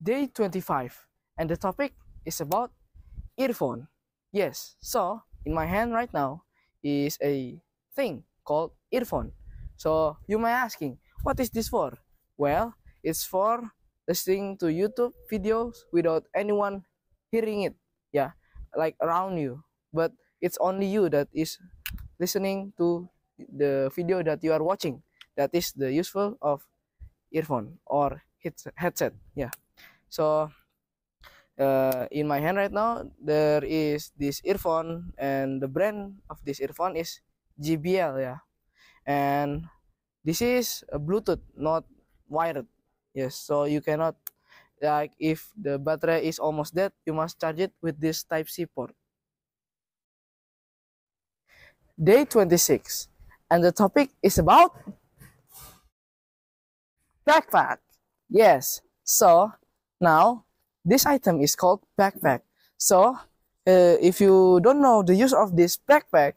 Day 25 and the topic is about earphone. Yes, so in my hand right now is a thing called earphone. So you might asking, what is this for? Well, it's for listening to YouTube videos without anyone hearing it. Yeah, like around you. But it's only you that is listening to the video that you are watching. That is the useful of earphone or headset. Yeah so uh, in my hand right now there is this earphone and the brand of this earphone is JBL yeah and this is a Bluetooth not wired yes so you cannot like if the battery is almost dead you must charge it with this type C port day 26 and the topic is about backpack yes so now, this item is called backpack. So, uh, if you don't know the use of this backpack,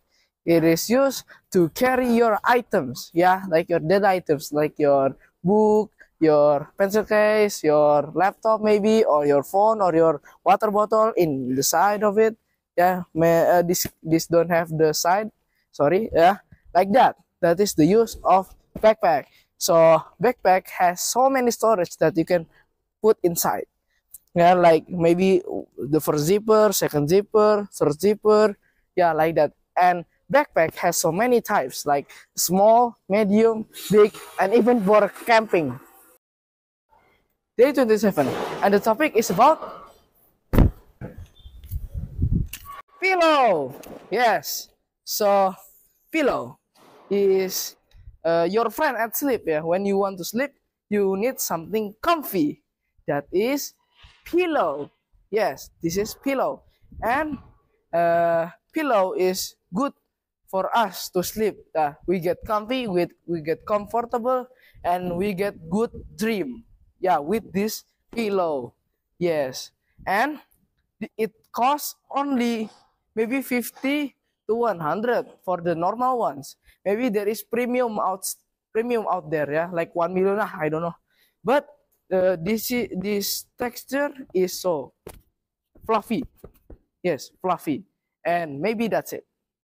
it is used to carry your items, yeah, like your dead items, like your book, your pencil case, your laptop maybe, or your phone, or your water bottle in the side of it. Yeah, may, uh, this this don't have the side. Sorry, yeah, like that. That is the use of backpack. So backpack has so many storage that you can put inside. Yeah, like maybe the first zipper, second zipper, third zipper, yeah, like that. And backpack has so many types, like small, medium, big, and even for camping. Day 27, and the topic is about pillow. Yes, so pillow is uh, your friend at sleep. Yeah, when you want to sleep, you need something comfy That is pillow. Yes, this is pillow. And uh, pillow is good for us to sleep. Uh, we get comfy, we, we get comfortable, and we get good dream. Yeah, with this pillow. Yes. And it costs only maybe 50 to 100 for the normal ones. Maybe there is premium out premium out there, yeah, like 1 million, ah, I don't know. But uh, this this texture is so fluffy yes fluffy and maybe that's it